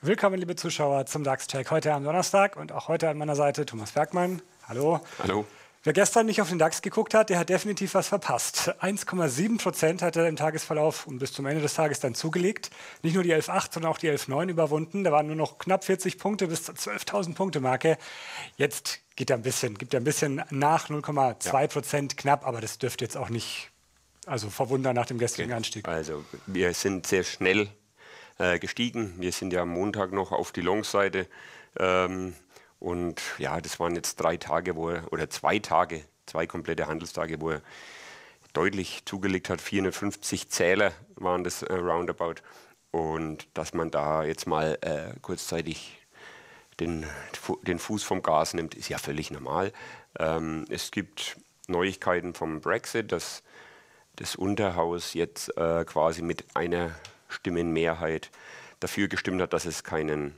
Willkommen, liebe Zuschauer, zum DAX-Check. Heute am Donnerstag und auch heute an meiner Seite Thomas Bergmann. Hallo. Hallo. Wer gestern nicht auf den DAX geguckt hat, der hat definitiv was verpasst. 1,7 Prozent hat er im Tagesverlauf und bis zum Ende des Tages dann zugelegt. Nicht nur die 11,8, sondern auch die 11,9 überwunden. Da waren nur noch knapp 40 Punkte bis zur 12.000 Punkte Marke. Jetzt geht er ein bisschen, gibt er ein bisschen nach 0,2 Prozent ja. knapp, aber das dürfte jetzt auch nicht also verwundern nach dem gestrigen okay. Anstieg. Also wir sind sehr schnell äh, gestiegen. Wir sind ja am Montag noch auf die Long-Seite. Ähm, und ja, das waren jetzt drei Tage, wo er, oder zwei Tage, zwei komplette Handelstage, wo er deutlich zugelegt hat. 450 Zähler waren das äh, Roundabout. Und dass man da jetzt mal äh, kurzzeitig den, den Fuß vom Gas nimmt, ist ja völlig normal. Ähm, es gibt Neuigkeiten vom Brexit, dass das Unterhaus jetzt äh, quasi mit einer Stimmenmehrheit dafür gestimmt hat, dass es keinen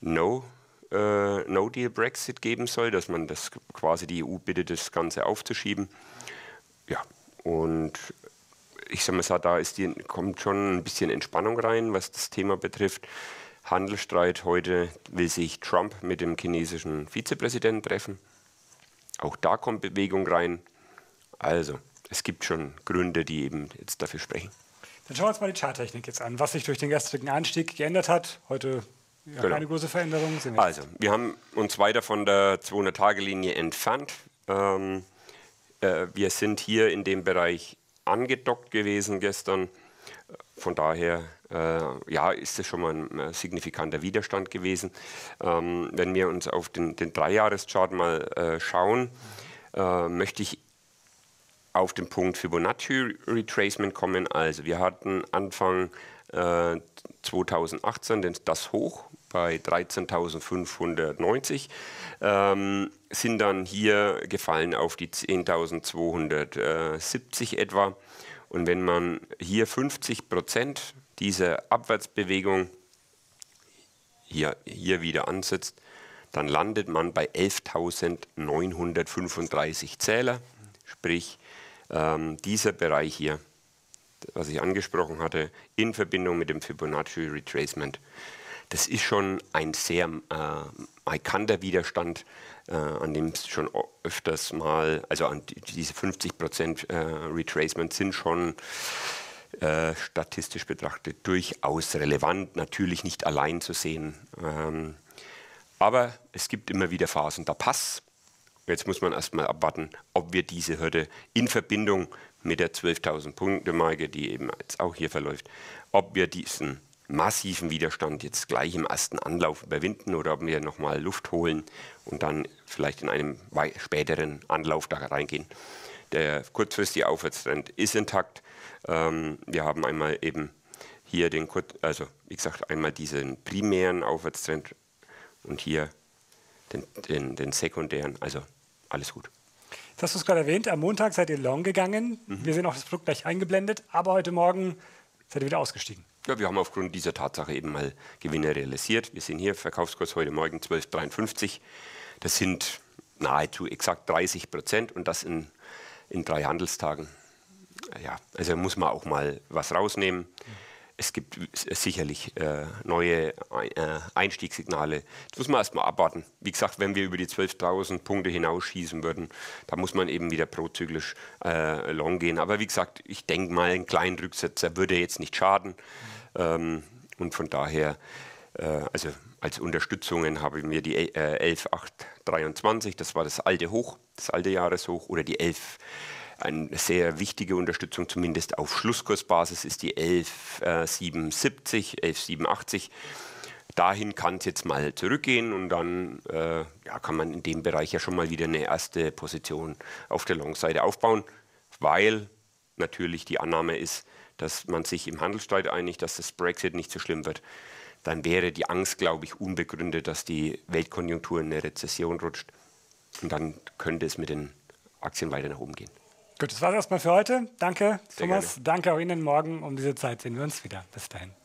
No äh, No-Deal-Brexit geben soll, dass man das quasi die EU bittet, das Ganze aufzuschieben. Ja, und ich sage mal, da die, kommt schon ein bisschen Entspannung rein, was das Thema betrifft. Handelsstreit heute will sich Trump mit dem chinesischen Vizepräsidenten treffen. Auch da kommt Bewegung rein. Also, es gibt schon Gründe, die eben jetzt dafür sprechen. Dann schauen wir uns mal die Charttechnik jetzt an, was sich durch den gestrigen Anstieg geändert hat. Heute ja, genau. keine große Veränderung. also, wir haben uns weiter von der 200-Tage-Linie entfernt. Ähm, äh, wir sind hier in dem Bereich angedockt gewesen gestern. Von daher äh, ja, ist das schon mal ein äh, signifikanter Widerstand gewesen. Ähm, wenn wir uns auf den, den Dreijahreschart mal äh, schauen, äh, möchte ich auf den Punkt Fibonacci Retracement kommen. Also wir hatten Anfang äh, 2018 das Hoch bei 13.590, ähm, sind dann hier gefallen auf die 10.270 etwa. Und wenn man hier 50 Prozent dieser Abwärtsbewegung hier, hier wieder ansetzt, dann landet man bei 11.935 Zähler. Sprich, ähm, dieser Bereich hier, was ich angesprochen hatte, in Verbindung mit dem Fibonacci Retracement. Das ist schon ein sehr äh, markanter Widerstand, äh, an dem es schon öfters mal, also an diese 50 Prozent äh, Retracement sind schon äh, statistisch betrachtet durchaus relevant, natürlich nicht allein zu sehen. Ähm, aber es gibt immer wieder Phasen, da passt Jetzt muss man erstmal abwarten, ob wir diese Hürde in Verbindung mit der 12.000 Punkte Marke, die eben jetzt auch hier verläuft, ob wir diesen massiven Widerstand jetzt gleich im ersten Anlauf überwinden oder ob wir nochmal Luft holen und dann vielleicht in einem späteren Anlauf da reingehen. Der kurzfristige Aufwärtstrend ist intakt. Ähm, wir haben einmal eben hier den, also wie gesagt, einmal diesen primären Aufwärtstrend und hier den, den, den sekundären, also alles gut. Jetzt hast du es gerade erwähnt, am Montag seid ihr long gegangen. Mhm. Wir sehen auch das Produkt gleich eingeblendet, aber heute Morgen seid ihr wieder ausgestiegen. Ja, wir haben aufgrund dieser Tatsache eben mal Gewinne realisiert. Wir sehen hier Verkaufskurs heute Morgen 12,53. Das sind nahezu exakt 30 Prozent und das in, in drei Handelstagen. Ja, also muss man auch mal was rausnehmen. Mhm es gibt äh, sicherlich äh, neue äh, Einstiegssignale. Das muss man erstmal abwarten. Wie gesagt, wenn wir über die 12.000 Punkte hinausschießen würden, da muss man eben wieder prozyklisch äh, long gehen. Aber wie gesagt, ich denke mal, ein kleinen Rücksetzer würde jetzt nicht schaden. Ähm, und von daher, äh, also als Unterstützungen habe ich mir die äh, 11.823, das war das alte Hoch, das alte Jahreshoch, oder die 11. Eine sehr wichtige Unterstützung, zumindest auf Schlusskursbasis, ist die 11,77, 11,87. Äh, Dahin kann es jetzt mal zurückgehen und dann äh, ja, kann man in dem Bereich ja schon mal wieder eine erste Position auf der Long-Seite aufbauen, weil natürlich die Annahme ist, dass man sich im Handelsstreit einigt, dass das Brexit nicht so schlimm wird, dann wäre die Angst, glaube ich, unbegründet, dass die Weltkonjunktur in eine Rezession rutscht. Und dann könnte es mit den Aktien weiter nach oben gehen. Gut, das war es erstmal für heute. Danke, Sehr Thomas. Gerne. Danke auch Ihnen. Morgen um diese Zeit sehen wir uns wieder. Bis dahin.